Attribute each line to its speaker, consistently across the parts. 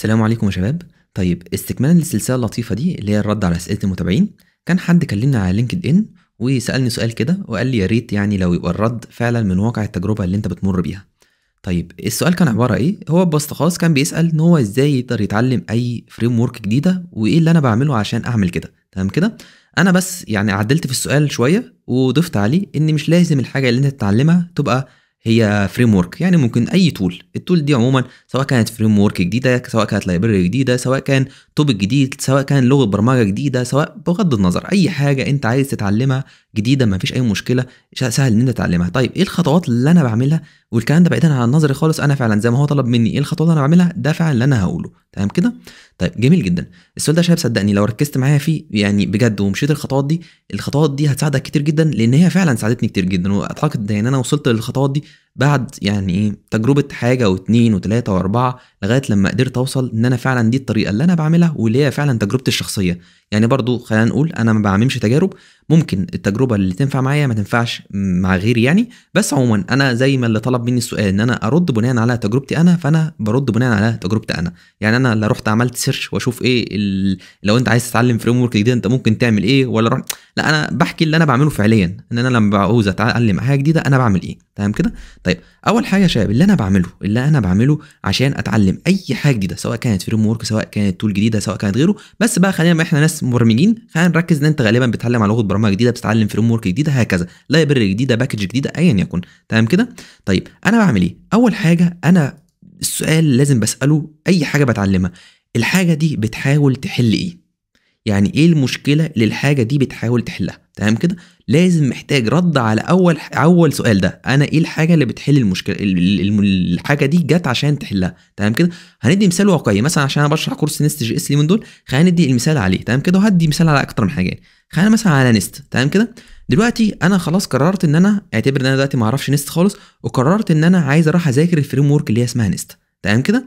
Speaker 1: السلام عليكم يا شباب طيب استكمالا للسلسله اللطيفه دي اللي هي الرد على اسئله المتابعين كان حد كلمنا على لينكد ان وسالني سؤال كده وقال لي يا ريت يعني لو يبقى الرد فعلا من واقع التجربه اللي انت بتمر بيها طيب السؤال كان عباره ايه هو خاص كان بيسال ان هو ازاي يقدر يتعلم اي فريم ورك جديده وايه اللي انا بعمله عشان اعمل كده تمام كده انا بس يعني عدلت في السؤال شويه وضفت عليه ان مش لازم الحاجه اللي انت تتعلمها تبقى هي فريم ورك يعني ممكن اي تول التول دي عموما سواء كانت فريم ورك جديده سواء كانت لايبرري جديده سواء كان توبيك جديد سواء كان لغه برمجه جديده سواء بغض النظر اي حاجه انت عايز تتعلمها جديده ما فيش اي مشكله سهل ان انت تتعلمها طيب ايه الخطوات اللي انا بعملها والكلام ده بعيدا عن نظري خالص انا فعلا زي ما هو طلب مني ايه الخطوات اللي انا بعملها ده فعلا اللي انا هقوله تمام كده طيب جميل جدا السؤال ده شباب صدقني لو ركزت معايا فيه يعني بجد ومشيت الخطوات دي الخطوات دي هتساعدك كتير جدا لان هي فعلا ساعدتني كتير جدا واعتقد ان انا وصلت للخطوات دي بعد يعني ايه تجربه حاجه واثنين وثلاثه واربعه لغايه لما قدرت اوصل ان انا فعلا دي الطريقه اللي انا بعملها واللي هي فعلا تجربتي الشخصيه يعني برضو خلينا نقول انا ما بعممش تجارب ممكن التجربه اللي تنفع معايا ما تنفعش مع غيري يعني بس عموما انا زي ما اللي طلب مني السؤال ان انا ارد بناء على تجربتي انا فانا برد بناء على تجربتي انا يعني انا لا رحت عملت سيرش واشوف ايه ال... لو انت عايز تتعلم فريم ورك جديد انت ممكن تعمل ايه ولا رحت لا انا بحكي اللي انا بعمله فعليا ان انا لما بعوز اتعلم حاجه جديده انا بعمل ايه تمام كده طيب اول حاجه يا شباب اللي انا بعمله اللي انا بعمله عشان اتعلم اي حاجه جديده سواء كانت فريم ورك سواء كانت تول جديده سواء كانت غيره بس بقى خلينا احنا ناس مبرمجين مبرمجين فهنركز ان انت غالبا بتتعلم على لغه برمجه جديده بتتعلم فريم ورك جديده هكذا لايبرري جديده باكج جديده ايا يكن تمام كده طيب انا بعمل ايه اول حاجه انا السؤال لازم بساله اي حاجه بتعلمها الحاجه دي بتحاول تحل ايه يعني ايه المشكله اللي الحاجه دي بتحاول تحلها تمام كده لازم محتاج رد على اول اول سؤال ده انا ايه الحاجه اللي بتحل المشكله الحاجه دي جت عشان تحلها تمام كده هندي مثال واقعي مثلا عشان انا بشرح كورس نست جي اس اليومين دول خلينا ندي المثال عليه تمام كده وهدي مثال على اكتر من حاجه خلينا مثلا على نست تمام كده دلوقتي انا خلاص قررت ان انا اعتبر ان انا دلوقتي ما اعرفش نست خالص وقررت ان انا عايز اروح اذاكر الفريم ورك اللي هي اسمها نست تمام كده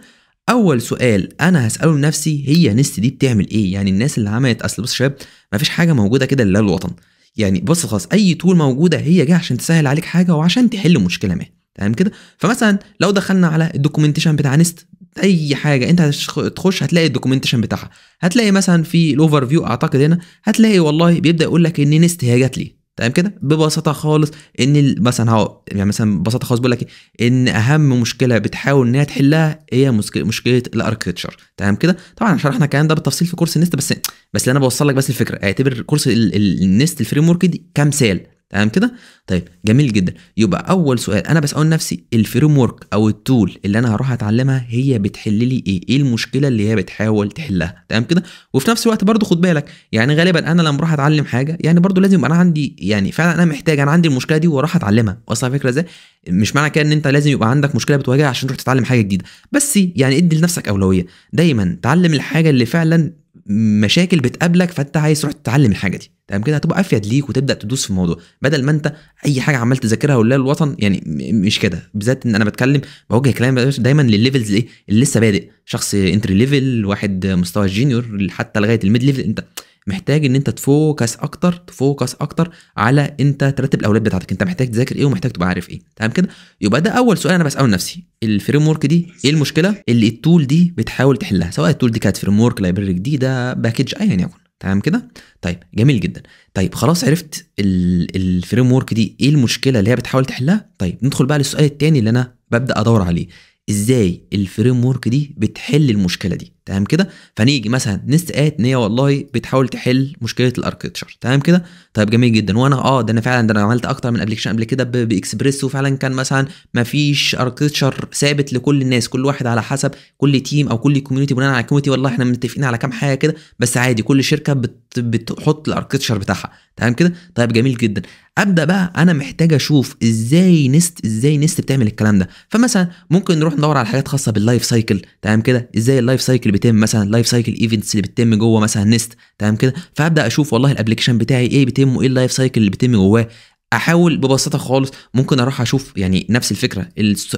Speaker 1: اول سؤال انا هساله لنفسي هي نست دي بتعمل ايه يعني الناس اللي عملت اصل بص شباب مفيش حاجه موجوده كده لله الوطن يعني بص خلاص اي تول موجوده هي جايه عشان تسهل عليك حاجه وعشان تحل مشكله ما تمام كده فمثلا لو دخلنا على الدوكيومنتيشن بتاع نست اي حاجه انت هتخش هتلاقي الدوكيومنتيشن بتاعها هتلاقي مثلا في الاوفر فيو اعتقد هنا هتلاقي والله بيبدا يقول لك ان نست هي جات لي تمام كده ببساطه خالص ان مثلا هو يعني مثلا ببساطه خالص بقول لك إيه، ان اهم مشكله بتحاول ان هي تحلها هي مشكله الاركتشر تمام كده طبعا شرحنا الكلام ده بالتفصيل في كورس النست بس بس اللي انا بوصل لك بس الفكره اعتبر كورس النست الفريم ورك دي كمثال تمام كده طيب جميل جدا يبقى اول سؤال انا بسال نفسي الفريم ورك او التول اللي انا هروح اتعلمها هي بتحل لي ايه ايه المشكله اللي هي بتحاول تحلها تمام كده وفي نفس الوقت برضو خد بالك يعني غالبا انا لما اروح اتعلم حاجه يعني برضو لازم يبقى انا عندي يعني فعلا انا محتاج انا عندي المشكله دي وراح اتعلمها اصلا فكره ازاي مش معنى كده ان انت لازم يبقى عندك مشكله بتواجهها عشان تروح تتعلم حاجه جديده بس يعني ادي لنفسك اولويه دايما تعلم الحاجه اللي فعلا مشاكل بتقابلك فانت عايز تروح تتعلم الحاجه دي تمام كده هتبقى افيد ليك وتبدا تدوس في الموضوع بدل ما انت اي حاجه عمال تذاكرها ولا الوطن يعني مش كده بالذات ان انا بتكلم بوجه كلام دايما للليفلز ايه اللي لسه بادئ شخص انتري ليفل واحد مستوى الجينيور حتى لغايه الميد ليفل انت محتاج ان انت تفوكس اكتر تفوكس اكتر على انت ترتب الاولاد بتاعتك انت محتاج تذاكر ايه ومحتاج تبقى عارف ايه تمام كده يبقى ده اول سؤال انا بساله لنفسي الفريم ورك دي ايه المشكله اللي التول دي بتحاول تحلها سواء التول دي كانت فريم ورك لايبرري جديده باكج ايا يعني يكن تمام كده طيب جميل جدا طيب خلاص عرفت الفريم ورك دي ايه المشكله اللي هي بتحاول تحلها طيب ندخل بقى للسؤال الثاني اللي انا ببدا ادور عليه ازاي الفريم ورك دي بتحل المشكله دي تمام كده فنيجي مثلا نست ات ان هي والله بتحاول تحل مشكله الاركتشر تمام كده طيب جميل جدا وانا اه ده انا فعلا ده انا عملت اكتر من ابلكيشن قبل كده باكسبريس وفعلا كان مثلا ما فيش اركتشر ثابت لكل الناس كل واحد على حسب كل تيم او كل كوميونتي بناء على الكوميونتي والله احنا متفقين على كام حاجه كده بس عادي كل شركه بتحط الاركتشر بتاعها تمام كده طيب جميل جدا ابدا بقى انا محتاج اشوف ازاي نست ازاي نست بتعمل الكلام ده فمثلا ممكن نروح ندور على حاجات خاصه باللايف سايكل تمام كده ازاي اللايف سايكل بيتم مثلا اللايف سايكل ايفنتس اللي بتتم جوه مثلا نست تمام كده فابدا اشوف والله الابلكيشن بتاعي ايه بيتم وايه اللايف سايكل اللي بيتم جواه احاول ببساطه خالص ممكن اروح اشوف يعني نفس الفكره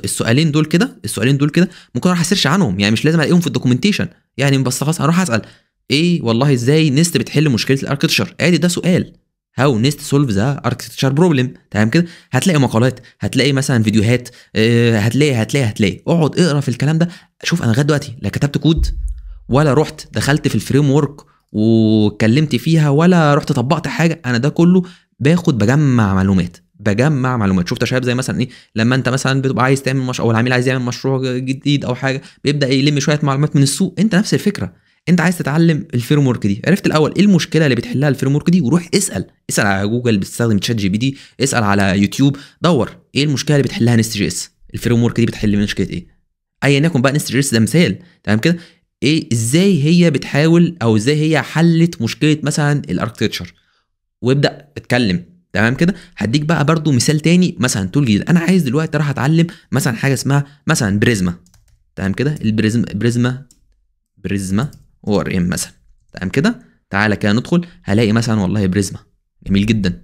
Speaker 1: السؤالين دول كده السؤالين دول كده ممكن اروح اسيرش عنهم يعني مش لازم الاقيهم في الدوكيومنتيشن يعني بس خلاص اروح اسال ايه والله ازاي نست بتحل مشكله الاركتشر ادي ده سؤال هاو نيست سولف ذا اركتشر بروبلم تمام كده هتلاقي مقالات هتلاقي مثلا فيديوهات آه، هتلاقي هتلاقي هتلاقي اقعد اقرا في الكلام ده شوف انا لغايه دلوقتي لا كتبت كود ولا رحت دخلت في الفريم ورك واتكلمت فيها ولا رحت طبقت حاجه انا ده كله باخد بجمع معلومات بجمع معلومات شفت شباب زي مثلا ايه لما انت مثلا بتبقى عايز تعمل مشروع او العميل عايز يعمل مشروع جديد او حاجه بيبدا يلم شويه معلومات من السوق انت نفس الفكره انت عايز تتعلم الفريم ورك دي عرفت الاول ايه المشكله اللي بتحلها الفريم ورك دي وروح اسال اسال على جوجل بتستخدم تشات جي بي دي اسال على يوتيوب دور ايه المشكله اللي بتحلها نست جي اس الفريم ورك دي بتحل مشكله ايه ايا يكن بقى نست جي اس ده مثال تمام كده ايه ازاي هي بتحاول او ازاي هي حلت مشكله مثلا الاركتكتشر وابدا اتكلم تمام كده هديك بقى برضو مثال تاني مثلا تول جديد انا عايز دلوقتي راح اتعلم مثلا حاجه اسمها مثلا بريزما تمام كده البريزما بريزما بريزما او ار ام مثلا تمام كده تعالى كده ندخل هلاقي مثلا والله بريزما جميل جدا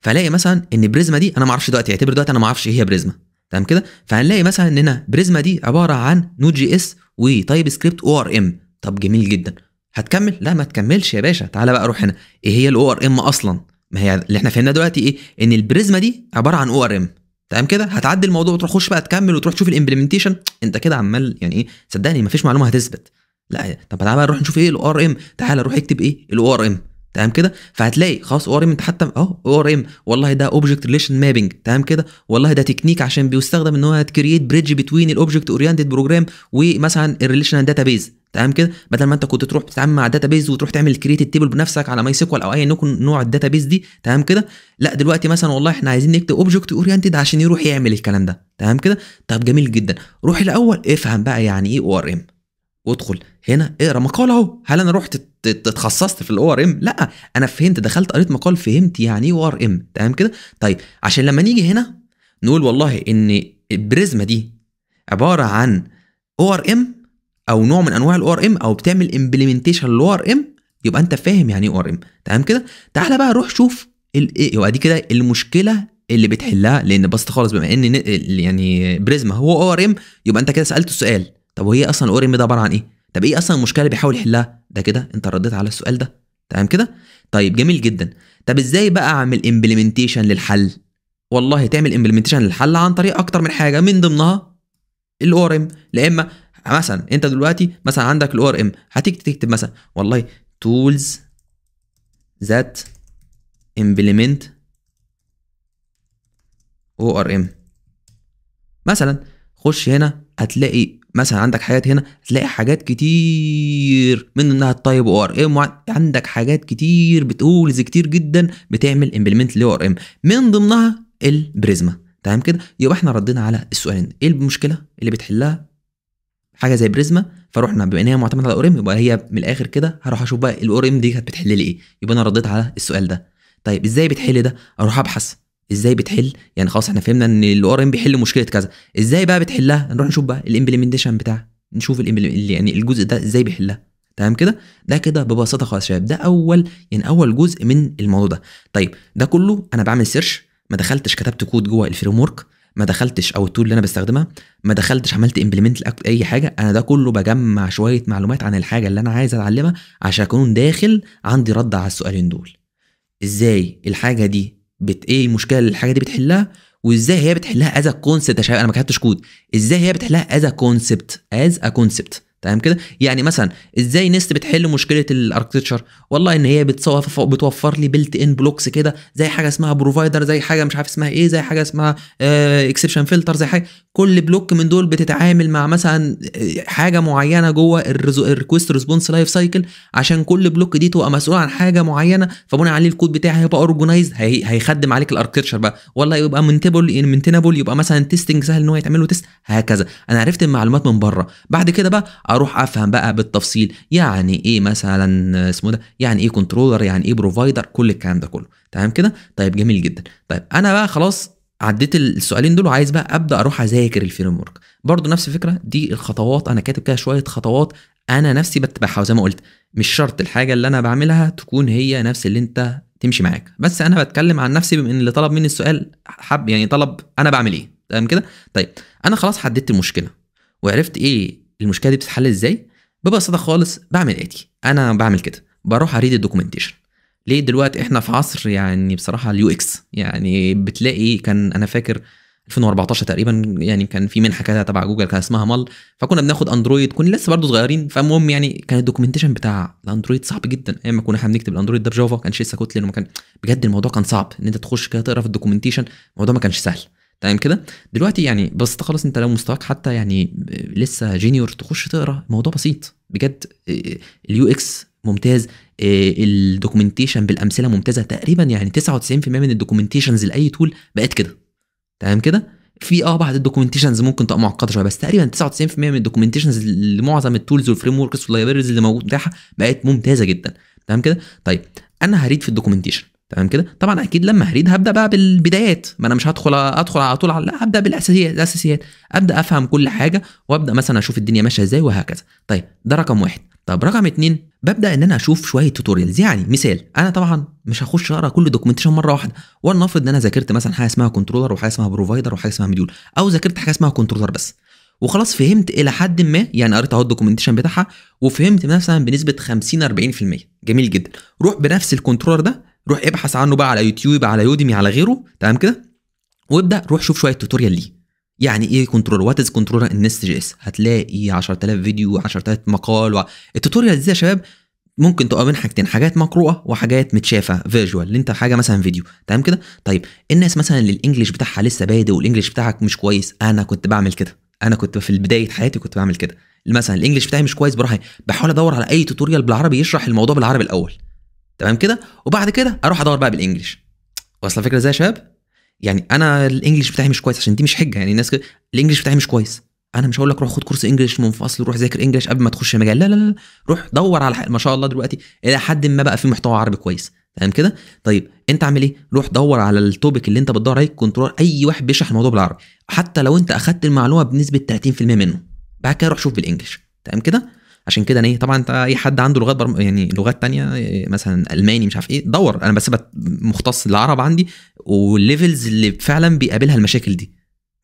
Speaker 1: فلاقي مثلا ان بريزما دي انا ما اعرفش دلوقتي اعتبر دلوقتي انا ما اعرفش ايه هي بريزما تمام كده فهنلاقي مثلا اننا بريزما دي عباره عن نود جي اس وتايب سكريبت او ار ام طب جميل جدا هتكمل لا ما تكملش يا باشا تعالى بقى روح هنا ايه هي الاو ار ام اصلا ما هي اللي احنا فهمناه دلوقتي ايه ان البريزما دي عباره عن او ار ام تمام كده هتعدي الموضوع وتروح خش بقى تكمل وتروح تشوف الامبلمنتيشن انت كده عمال يعني ايه صدقني فيش معلومه هتثبت لا طب تعالى بقى نروح نشوف ايه الاو ار ام تعالى روح اكتب ايه الاو ار ام تمام كده فهتلاقي خلاص او ار ام انت حتى اهو او ار ام والله ده اوبجكت ريليشن مابنج تمام كده والله ده تكنيك عشان بيستخدم ان هو هتكريت بريدج بتوين الاوبجكت اورينتد بروجرام ومثلا الريليشنال داتا بيز تمام كده بدل ما انت كنت تروح تتعامل مع بيز وتروح تعمل كريت التيبل بنفسك على ماي سيكوال او اي نوع الداتا بيز دي تمام كده لا دلوقتي مثلا والله احنا عايزين نكتب اوبجكت اورينتد عشان يروح يعمل الكلام ده تمام كده طب جميل جدا روح الاول افهم بقى يعني ايه او ار ام وادخل هنا اقرا مقال اهو هل انا رحت اتخصصت في الاو ار ام لا انا فهمت دخلت قريت مقال فهمت يعني ايه ار ام تمام كده طيب عشان لما نيجي هنا نقول والله ان البريزما دي عباره عن او ار ام او نوع من انواع الاو ار ام او بتعمل امبلمنتيشن للاو ار ام يبقى انت فاهم يعني ايه ار ام تمام كده تعالى بقى روح شوف إيه. يبقى دي كده المشكله اللي بتحلها لان بسط خالص بما ان يعني بريزما هو او ار ام يبقى انت كده سالته السؤال طب وهي اصلا اوريم ده عباره عن ايه طب ايه اصلا المشكله اللي بيحاول يحلها ده كده انت رديت على السؤال ده تمام كده طيب جميل جدا طب ازاي بقى اعمل امبلمنتيشن للحل والله تعمل امبلمنتيشن للحل عن طريق اكتر من حاجه من ضمنها الاور ام لا اما مثلا انت دلوقتي مثلا عندك الاور ام هتيجي تكتب مثلا والله تولز ذات امبلمنت او ار ام مثلا خش هنا هتلاقي مثلا عندك حاجات هنا هتلاقي حاجات كتير من انها التايب او ار ام عندك حاجات كتير بتولز كتير جدا بتعمل امبلمنت لاو ار ام من ضمنها البريزما تمام كده يبقى احنا ردينا على السؤالين ايه المشكله اللي بتحلها حاجه زي بريزما فروحنا بما ان هي معتمده على الاوريم يبقى هي من الاخر كده هروح اشوف بقى الاوريم دي كانت بتحل لي ايه يبقى انا رديت على السؤال ده طيب ازاي بتحل ده اروح ابحث ازاي بتحل يعني خلاص احنا فهمنا ان الار ام بيحل مشكله كذا ازاي بقى بتحلها نروح نشوف بقى الامبلمنتيشن بتاعها نشوف يعني الجزء ده ازاي بيحلها تمام كده ده كده ببساطه خالص يا شباب ده اول يعني اول جزء من الموضوع ده طيب ده كله انا بعمل سيرش ما دخلتش كتبت كود جوه الفريم ورك ما دخلتش او التول اللي انا بستخدمها ما دخلتش عملت امبلمنت اي حاجه انا ده كله بجمع شويه معلومات عن الحاجه اللي انا عايز اتعلمها عشان اكون داخل عندي رد على السؤالين دول ازاي الحاجه دي بت ايه المشكله اللي الحاجه دي بتحلها وازاي هي بتحلها از كونسبت انا ما كتبتش كود ازاي هي بتحلها از كونسبت از ا كونسبت تمام كده يعني مثلا ازاي نست بتحل مشكله الاركتشر والله ان هي بتوفر لي بلت ان بلوكس كده زي حاجه اسمها بروفايدر زي حاجه مش عارف اسمها ايه زي حاجه اسمها اكسبشن آه، فلتر زي حاجه كل بلوك من دول بتتعامل مع مثلا آه، حاجه معينه جوه الريكوست ريسبونس لايف سايكل عشان كل بلوك دي تبقى مسؤوله عن حاجه معينه فبناء عليه الكود بتاعي هيبقى اورجنايز هي هيخدم عليك الاركتشر بقى والله يبقى منتبل منتنبل يبقى مثلا تيستنج سهل ان هو يتعمل له تيست هكذا انا عرفت المعلومات من بره بعد كده بقى اروح افهم بقى بالتفصيل يعني ايه مثلا اسمه ده يعني ايه كنترولر يعني ايه بروفايدر كل الكلام ده كله تمام كده طيب جميل جدا طيب انا بقى خلاص عديت السؤالين دول وعايز بقى ابدا اروح اذاكر الفريم ورك برضه نفس الفكره دي الخطوات انا كاتب كده شويه خطوات انا نفسي بتبعها وزي ما قلت مش شرط الحاجه اللي انا بعملها تكون هي نفس اللي انت تمشي معاك بس انا بتكلم عن نفسي بما ان اللي طلب مني السؤال حب يعني طلب انا بعمل ايه تمام كده طيب انا خلاص حددت المشكله وعرفت ايه المشكله دي بتتحل ازاي ببقى خالص بعمل اتي انا بعمل كده بروح اريد الدوكيومنتيشن ليه دلوقتي احنا في عصر يعني بصراحه اليو اكس يعني بتلاقي كان انا فاكر 2014 تقريبا يعني كان في منحه كده تبع جوجل كان اسمها مال فكنا بناخد اندرويد كنا لسه برضه صغيرين فالمهم يعني كان الدوكيومنتيشن بتاع الاندرويد صعب جدا ايام ما كنا احنا بنكتب الاندرويد ده بجافا كان لسه كوتلين وما كان بجد الموضوع كان صعب ان انت تخش كده تقرا في الدوكيومنتيشن الموضوع ما كانش سهل تمام كده دلوقتي يعني بس خلاص انت لو مستواك حتى يعني لسه جينيور تخش تقرا الموضوع بسيط بجد آه، اليو اكس ممتاز آه، الدوكيومنتيشن بالامثله ممتازه تقريبا يعني 99% من الدوكيومنتيشنز لاي تول بقت كده تمام كده في اه بعض الدوكيومنتيشنز ممكن تبقى معقده شويه بس تقريبا 99% من الدوكيومنتيشنز لمعظم التولز والفريم وركس واللايبرز اللي موجوده بقت ممتازه جدا تمام كده طيب انا هريد في الدوكيومنتيشن تمام كده طبعا اكيد لما هريد هبدا بقى بالبدايات ما انا مش هدخل ادخل على طول على لا هبدا بالاساسيات الاساسيات ابدا افهم كل حاجه وابدا مثلا اشوف الدنيا ماشيه ازاي وهكذا طيب ده رقم واحد طب رقم اتنين ببدا ان انا اشوف شويه توتوريالز يعني مثال انا طبعا مش هخش اقرا كل دوكيومنتيشن مره واحده ولنفرض ان انا ذاكرت مثلا حاجه اسمها كنترولر وحاجه اسمها بروفايدر وحاجه اسمها مديول او ذاكرت حاجه اسمها كنترولر بس وخلاص فهمت الى حد ما يعني قريت اهو الدوكيومنتيشن بتاعها وفهمت مثلا بنسبه 50 40% جميل جدا روح بنفس الكنترولر ده روح ابحث عنه بقى على يوتيوب على يوديمي على غيره تمام كده وابدا روح شوف شويه توتوريال ليه يعني ايه كنترولر وات از كنترولر ان اس جي اس هتلاقي 10000 فيديو 10000 مقال و... التوتوريال دي يا شباب ممكن تبقى من حاجتين حاجات مقروءه وحاجات متشافه فيجوال اللي انت حاجه مثلا فيديو تمام كده طيب الناس مثلا اللي الانجليش بتاعها لسه بادئ والانجليش بتاعك مش كويس انا كنت بعمل كده انا كنت في بدايه حياتي كنت بعمل كده مثلا الانجليش بتاعي مش كويس بروح بحاول ادور على اي توتوريال بالعربي يشرح الموضوع بالعربي الاول تمام كده وبعد كده اروح ادور بقى بالانجلش واصل الفكره ازاي يا شباب يعني انا الانجليش بتاعي مش كويس عشان دي مش حجه يعني الناس كده الانجليش بتاعي مش كويس انا مش هقول لك روح خد كورس انجليش منفصل روح ذاكر انجليش قبل ما تخش المجال لا لا لا روح دور على ما شاء الله دلوقتي الى حد ما بقى في محتوى عربي كويس تمام كده طيب انت اعمل ايه روح دور على التوبيك اللي انت بتدور عليه كنترول اي واحد بيشرح الموضوع بالعربي حتى لو انت اخدت المعلومه بنسبه 30% منه بعد كده روح شوف بالانجليش تمام كده عشان كده انا ايه طبعا انت اي حد عنده لغات برم... يعني لغات تانية إيه، مثلا الماني مش عارف ايه دور انا بس مختص العرب عندي والليفلز اللي فعلا بيقابلها المشاكل دي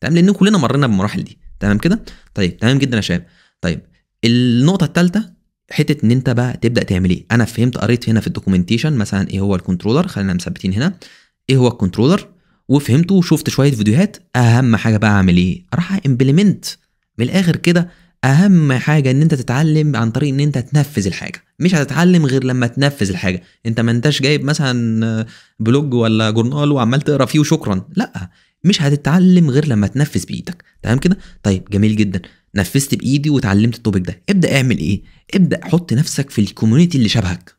Speaker 1: تمام لان كلنا مرينا بالمراحل دي تمام كده طيب تمام جدا يا شباب طيب النقطه الثالثه حته ان انت بقى تبدا تعمل ايه انا فهمت قريت هنا في الدوكيومنتيشن مثلا ايه هو الكنترولر خلينا مثبتين هنا ايه هو الكنترولر وفهمته وشفت شويه فيديوهات اهم حاجه بقى اعمل ايه اروح امبلمنت من الاخر كده اهم حاجه ان انت تتعلم عن طريق ان انت تنفذ الحاجه مش هتتعلم غير لما تنفذ الحاجه انت ما انتش جايب مثلا بلوج ولا جورنال وعمال تقرا فيه وشكرا لا مش هتتعلم غير لما تنفذ بايدك تمام كده طيب جميل جدا نفذت بايدي وتعلمت التوبيك ده ابدا اعمل ايه ابدا حط نفسك في الكوميونتي اللي شبهك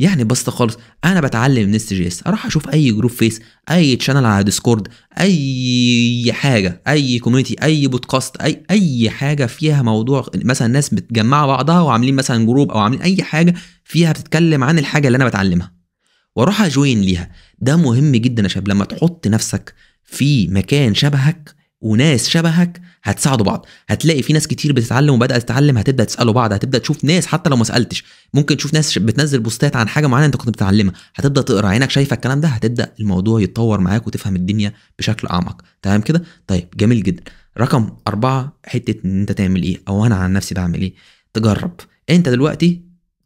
Speaker 1: يعني بسيطه خالص انا بتعلم من اس جي اس اروح اشوف اي جروب فيس اي تشانل على ديسكورد اي حاجه اي كوميونتي اي بودكاست اي اي حاجه فيها موضوع مثلا ناس متجمعه بعضها وعاملين مثلا جروب او عاملين اي حاجه فيها بتتكلم عن الحاجه اللي انا بتعلمها واروح اجوين ليها ده مهم جدا يا شباب لما تحط نفسك في مكان شبهك وناس شبهك هتساعدوا بعض هتلاقي في ناس كتير بتتعلم وبدات تتعلم هتبدا تسالوا بعض هتبدا تشوف ناس حتى لو ما سالتش ممكن تشوف ناس بتنزل بوستات عن حاجه معينه انت كنت بتتعلمها هتبدا تقرا عينك شايفه الكلام ده هتبدا الموضوع يتطور معاك وتفهم الدنيا بشكل اعمق تمام كده طيب جميل جدا رقم أربعة حتة إن أنت تعمل إيه أو أنا عن نفسي بعمل إيه تجرب أنت دلوقتي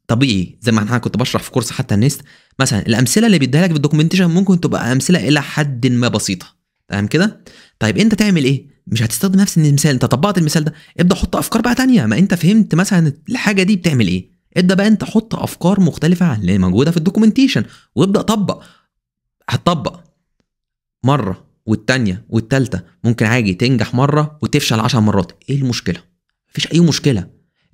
Speaker 1: طبيعي زي ما انا كنت بشرح في كورس حتى النست مثلا الامثله اللي بيديها لك في الدوكيومنتيشن ممكن تبقى امثله الى حد ما بسيطه تمام كده طيب انت تعمل ايه مش هتستخدم نفس المثال انت طبقت المثال ده ابدا حط افكار بقى تانية ما انت فهمت مثلا الحاجه دي بتعمل ايه ابدا بقى انت حط افكار مختلفه عن اللي موجوده في الدوكيومنتيشن وابدا طبق هتطبق مره والتانية والتالتة ممكن عادي تنجح مرة وتفشل عشر مرات ايه المشكلة مفيش اي مشكلة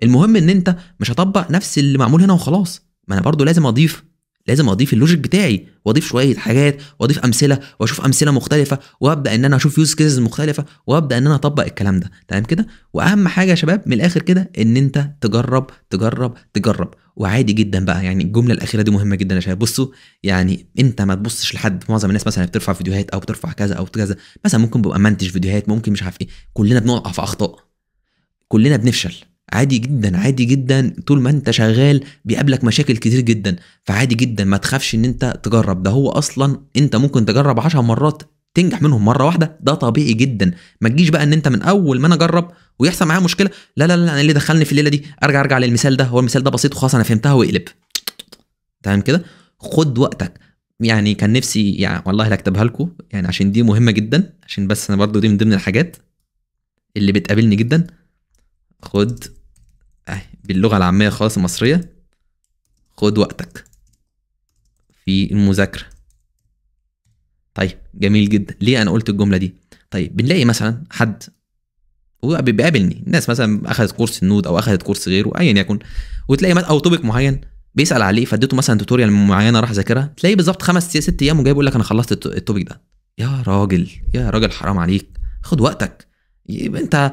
Speaker 1: المهم ان انت مش هطبق نفس اللي معمول هنا وخلاص ما انا برضو لازم اضيف لازم اضيف اللوجيك بتاعي واضيف شويه حاجات واضيف امثله واشوف امثله مختلفه وابدا ان انا اشوف يوز كيسز مختلفه وابدا ان انا اطبق الكلام ده تمام كده واهم حاجه يا شباب من الاخر كده ان انت تجرب تجرب تجرب وعادي جدا بقى يعني الجمله الاخيره دي مهمه جدا يا شباب بصوا يعني انت ما تبصش لحد معظم الناس مثلا بترفع فيديوهات او بترفع كذا او كذا مثلا ممكن ببقى منتج فيديوهات ممكن مش عارف ايه كلنا بنقع في اخطاء كلنا بنفشل عادي جدا عادي جدا طول ما انت شغال بيقابلك مشاكل كتير جدا فعادي جدا ما تخافش ان انت تجرب ده هو اصلا انت ممكن تجرب 10 مرات تنجح منهم مره واحده ده طبيعي جدا ما تجيش بقى ان انت من اول ما انا اجرب ويحصل معايا مشكله لا لا لا انا اللي دخلني في الليله دي ارجع ارجع للمثال ده هو المثال ده بسيط وخلاص انا فهمتها واقلب تمام كده خد وقتك يعني كان نفسي يعني والله هكتبها لكم يعني عشان دي مهمه جدا عشان بس انا برضو دي من ضمن الحاجات اللي بتقابلني جدا خد اهي باللغه العاميه خالص المصريه خد وقتك في المذاكره طيب جميل جدا ليه انا قلت الجمله دي طيب بنلاقي مثلا حد بيقابلني الناس مثلا اخذت كورس النود او اخذت كورس غيره ايا يكن وتلاقي او توبيك معين بيسال عليه فاديته مثلا توتوريال معينه راح ذاكرها تلاقيه بالظبط خمس ست ايام وجاي بيقول لك انا خلصت التوبيك ده يا راجل يا راجل حرام عليك خد وقتك يبقى انت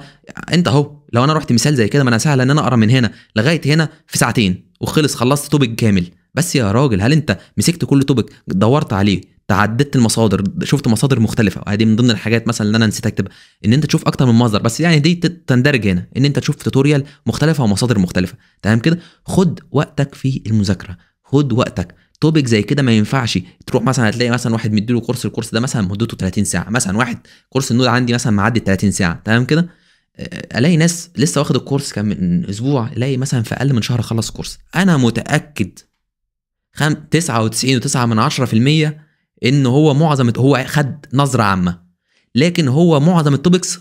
Speaker 1: انت اهو لو انا رحت مثال زي كده ما انا سهل ان انا اقرا من هنا لغايه هنا في ساعتين وخلص خلصت توبك كامل بس يا راجل هل انت مسكت كل توبك دورت عليه تعددت المصادر شفت مصادر مختلفه وهذه من ضمن الحاجات مثلا اللي انا نسيت اكتبها ان انت تشوف اكتر من مصدر بس يعني دي تندرج هنا ان انت تشوف توتوريال مختلفه ومصادر مختلفه تمام كده خد وقتك في المذاكره خد وقتك توبيك زي كده ما ينفعش تروح مثلا هتلاقي مثلا واحد مديله كورس الكورس ده مثلا مدته 30 ساعه مثلا واحد كورس النود عندي مثلا معدي 30 ساعه تمام كده الاقي ناس لسه واخد الكورس كان من اسبوع الاقي مثلا في اقل من شهر خلص كورس انا متاكد 99.9 من 10% ان هو معظم هو خد نظره عامه لكن هو معظم التوبكس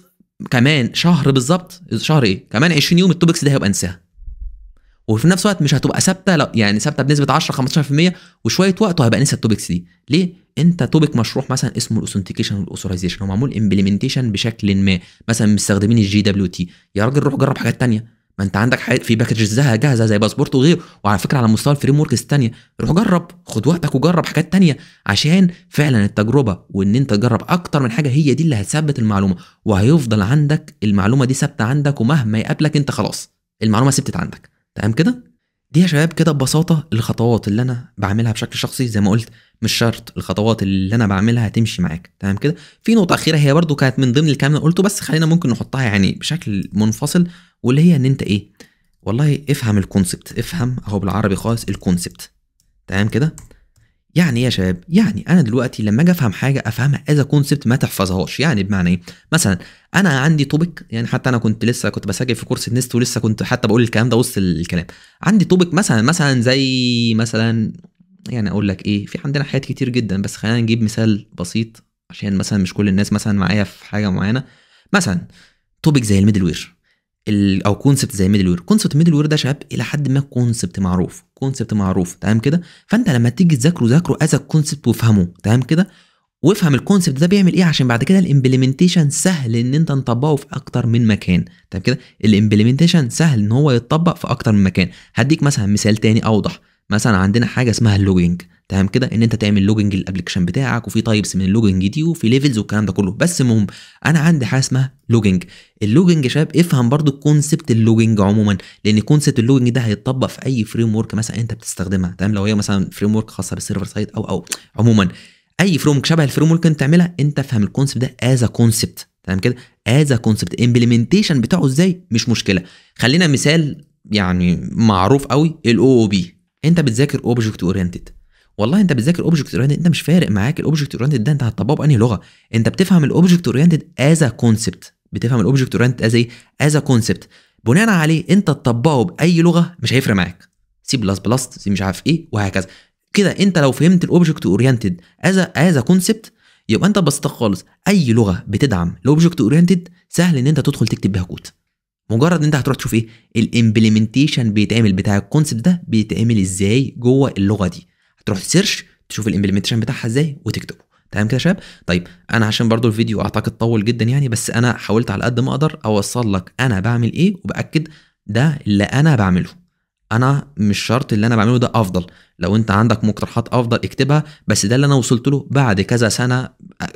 Speaker 1: كمان شهر بالظبط شهر ايه كمان 20 يوم التوبكس ده هيبقى انساها وفي نفس الوقت مش هتبقى ثابته لو يعني ثابته بنسبه 10 15% وشويه وقت وهيبقى نسى التوبكس دي ليه انت توبك مشروح مثلا اسمه الاوثنتيكيشن والاوثورايزيشن هو معمول امبلمنتيشن بشكل ما مثلا مستخدمين الجي دبليو تي يا راجل روح جرب حاجات تانية ما انت عندك حاجات في باكجز جاهزه زي باسبورت وغيره وعلى فكره على مستوى الفريم وركس الثانيه روح جرب خد وقتك وجرب حاجات تانية عشان فعلا التجربه وان انت تجرب اكتر من حاجه هي دي اللي هتثبت المعلومه وهيفضل عندك المعلومه دي ثابته عندك ومهما يقابلك انت خلاص المعلومه ثبتت عندك تمام كده دي يا شباب كده ببساطه الخطوات اللي انا بعملها بشكل شخصي زي ما قلت مش شرط الخطوات اللي انا بعملها هتمشي معاك تمام كده في نقطه اخيره هي برضو كانت من ضمن الكلام اللي قلته بس خلينا ممكن نحطها يعني بشكل منفصل واللي هي ان انت ايه والله افهم الكونسبت افهم اهو بالعربي خالص الكونسبت تمام كده يعني يا شباب يعني انا دلوقتي لما اجي افهم حاجه افهمها اذا كونسبت ما تحفظهاش يعني بمعنى ايه مثلا انا عندي توبيك يعني حتى انا كنت لسه كنت بسجل في كورس نست ولسه كنت حتى بقول الكلام ده وسط الكلام عندي توبيك مثلا مثلا زي مثلا يعني اقول لك ايه في عندنا حاجات كتير جدا بس خلينا نجيب مثال بسيط عشان مثلا مش كل الناس مثلا معايا في حاجه معينه مثلا توبيك زي الميدل وير او كونسبت زي ميدل وير كونسبت ميدل وير ده شباب الى حد ما كونسبت معروف كونسبت معروف تمام كده فانت لما تيجي تذاكره ذاكره از كونسبت وافهمه تمام كده وافهم الكونسبت ده بيعمل ايه عشان بعد كده الامبلمنتيشن سهل ان انت تطبقه في اكتر من مكان تمام كده الامبلمنتيشن سهل ان هو يتطبق في اكتر من مكان هديك مثلا مثال تاني اوضح مثلا عندنا حاجه اسمها اللوجينج تمام كده ان انت تعمل لوجينج للابلكيشن بتاعك وفي تايبس من اللوجينج دي وفي ليفلز والكلام ده كله بس المهم انا عندي حاجه اسمها لوجينج اللوجينج يا شباب افهم برضو كونسبت اللوجينج عموما لان كونسبت اللوجينج ده هيتطبق في اي فريم ورك مثلا انت بتستخدمها تمام لو هي مثلا فريم ورك خاصه بالسيرفر سايد او او عموما اي فريم ورك شبه الفريم ورك انت تعملها انت افهم الكونسبت ده از كونسبت تمام كده از كونسبت امبلمنتيشن بتاعه ازاي مش مشكله خلينا مثال يعني معروف قوي الاو او بي انت بتذاكر اوبجكت اورينتد والله انت بتذاكر اوبجكت اورينتد انت مش فارق معاك الاوبجكت اورينتد ده انت هتطبقه بانهي لغه انت بتفهم الاوبجكت اورينتد از ا كونسبت بتفهم الاوبجكت اورينتد از ايه از كونسبت بناء عليه انت تطبقه باي لغه مش هيفرق معاك سي بلس بلس سي مش عارف ايه وهكذا كده انت لو فهمت الاوبجكت اورينتد از از كونسبت يبقى انت بسيطه خالص اي لغه بتدعم الاوبجكت اورينتد سهل ان انت تدخل تكتب بيها كود مجرد انت هتروح تشوف ايه الامبلمنتيشن بيتعمل بتاع الكونسبت ده بيتعمل ازاي جوه اللغه دي هتروح تسيرش تشوف الامبلمنتيشن بتاعها ازاي وتكتبه تمام كده يا شباب طيب انا عشان برضو الفيديو اعتقد طول جدا يعني بس انا حاولت على قد ما اقدر اوصل لك انا بعمل ايه وباكد ده اللي انا بعمله انا مش شرط اللي انا بعمله ده افضل لو انت عندك مقترحات افضل اكتبها بس ده اللي انا وصلت له بعد كذا سنه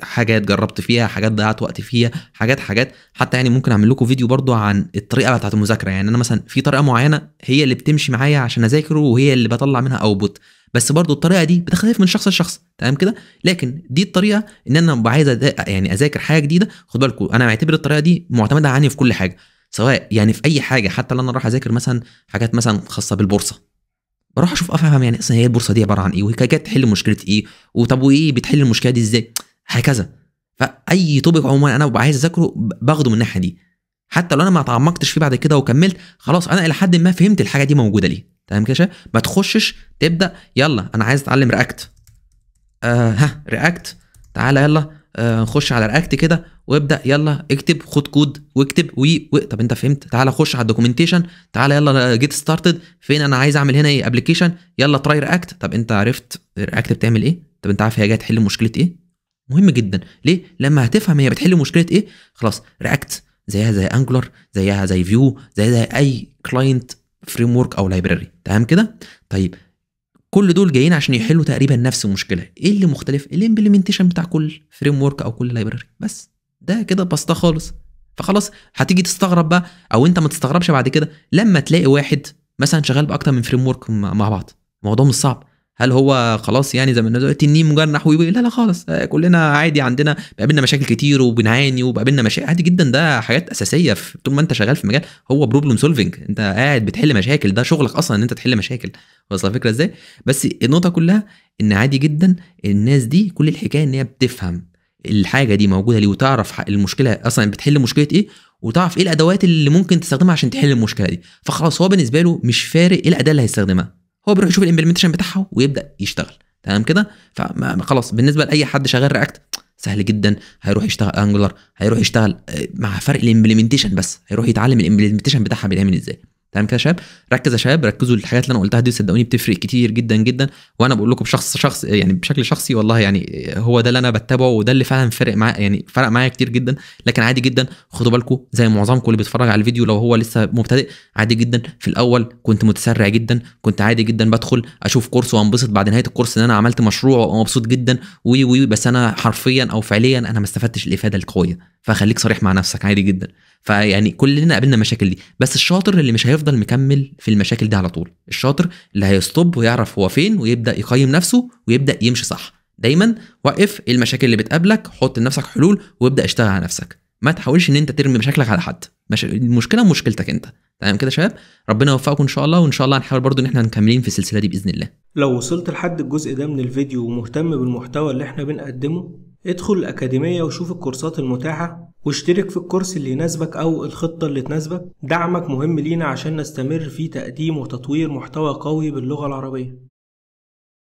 Speaker 1: حاجات جربت فيها حاجات ضيعت وقت فيها حاجات حاجات حتى يعني ممكن اعمل لكم فيديو برضو عن الطريقه بتاعت المذاكره يعني انا مثلا في طريقه معينه هي اللي بتمشي معايا عشان اذاكر وهي اللي بطلع منها اوتبوت بس برضو الطريقه دي بتختلف من شخص لشخص تمام كده لكن دي الطريقه ان انا عايز يعني اذاكر حاجه جديده خد بالكم انا معتبر الطريقه دي معتمده عني في كل حاجه سواء يعني في اي حاجه حتى لو انا اروح اذاكر مثلا حاجات مثلا خاصه بالبورصه بروح اشوف افهم يعني اصلا هي البورصه دي عباره عن ايه وهي تحل مشكله ايه وطب وايه بتحل المشكله دي ازاي هكذا فاي توبيك عموما انا ببقى عايز اذاكره باخده من الناحيه دي حتى لو انا ما تعمقتش فيه بعد كده وكملت خلاص انا الى حد ما فهمت الحاجه دي موجوده ليه تمام كده ما تخشش تبدا يلا انا عايز اتعلم رياكت آه ها رياكت تعالى يلا آه، نخش على رياكت كده وابدا يلا اكتب خد كود واكتب وي و... طب انت فهمت تعالى خش على الدوكيومنتيشن تعالى يلا جيت ستارتد فين انا عايز اعمل هنا ايه ابلكيشن يلا تراي رياكت طب انت عرفت رياكت بتعمل ايه طب انت عارف هي جايه تحل مشكله ايه مهم جدا ليه لما هتفهم هي بتحل مشكله ايه خلاص رياكت زيها زي انجلر زيها زي فيو زيها زي اي كلاينت فريم ورك او لايبراري تمام كده طيب كل دول جايين عشان يحلوا تقريبا نفس المشكله ايه اللي مختلف الامبلمنتيشن بتاع كل فريم ورك او كل لايبراري بس ده كده بسطه خالص فخلاص هتيجي تستغرب بقى او انت ما تستغربش بعد كده لما تلاقي واحد مثلا شغال باكتر من فريم ورك مع بعض الموضوع مش صعب هل هو خلاص يعني زي ما الناس تنين مجنح وي لا لا خالص آه، كلنا عادي عندنا بقابلنا مشاكل كتير وبنعاني وبقابلنا مشاكل عادي جدا ده حاجات اساسيه في طول ما انت شغال في مجال هو بروبلم سولفنج انت قاعد بتحل مشاكل ده شغلك اصلا ان انت تحل مشاكل واصله الفكره ازاي بس النقطه كلها ان عادي جدا الناس دي كل الحكايه ان هي بتفهم الحاجه دي موجوده ليه وتعرف المشكله اصلا بتحل مشكله ايه وتعرف ايه الادوات اللي ممكن تستخدمها عشان تحل المشكله دي فخلاص هو بالنسبه له مش فارق ايه الاداه اللي هيستخدمها هو بيروح يشوف الامبلمنتيشن بتاعها ويبدا يشتغل تمام كده فخلاص بالنسبه لاي حد شغال رياكت سهل جدا هيروح يشتغل انجولار هيروح يشتغل آه، مع فرق الامبلمنتيشن بس هيروح يتعلم الامبلمنتيشن بتاعها بيتعمل ازاي تمام كده يا شباب ركز يا شباب ركزوا الحاجات اللي انا قلتها دي صدقوني بتفرق كتير جدا جدا وانا بقول لكم بشخص شخص يعني بشكل شخصي والله يعني هو ده اللي انا بتابعه وده اللي فعلا فرق معايا يعني فرق معايا كتير جدا لكن عادي جدا خدوا بالكم زي معظمكم اللي بيتفرج على الفيديو لو هو لسه مبتدئ عادي جدا في الاول كنت متسرع جدا كنت عادي جدا بدخل اشوف كورس وانبسط بعد نهايه الكورس ان انا عملت مشروع وابقى مبسوط جدا وي وي بس انا حرفيا او فعليا انا ما استفدتش الافاده القويه فخليك صريح مع نفسك عادي جدا فيعني كلنا قابلنا المشاكل دي بس الشاطر اللي مش هيفضل مكمل في المشاكل دي على طول الشاطر اللي هيستوب ويعرف هو فين ويبدا يقيم نفسه ويبدا يمشي صح دايما وقف المشاكل اللي بتقابلك حط لنفسك حلول وابدا اشتغل على نفسك ما تحاولش ان انت ترمي مشاكلك على حد مش... المشكله مشكلتك انت تمام كده شباب ربنا يوفقكم ان شاء الله وان شاء الله هنحاول برضو ان احنا مكملين في السلسله دي باذن الله لو وصلت لحد الجزء ده من الفيديو ومهتم بالمحتوى اللي احنا بنقدمه ادخل الأكاديمية وشوف الكورسات المتاحة واشترك في الكورس اللي يناسبك أو الخطة اللي تناسبك دعمك مهم لينا عشان نستمر في تقديم وتطوير محتوى قوي باللغة العربية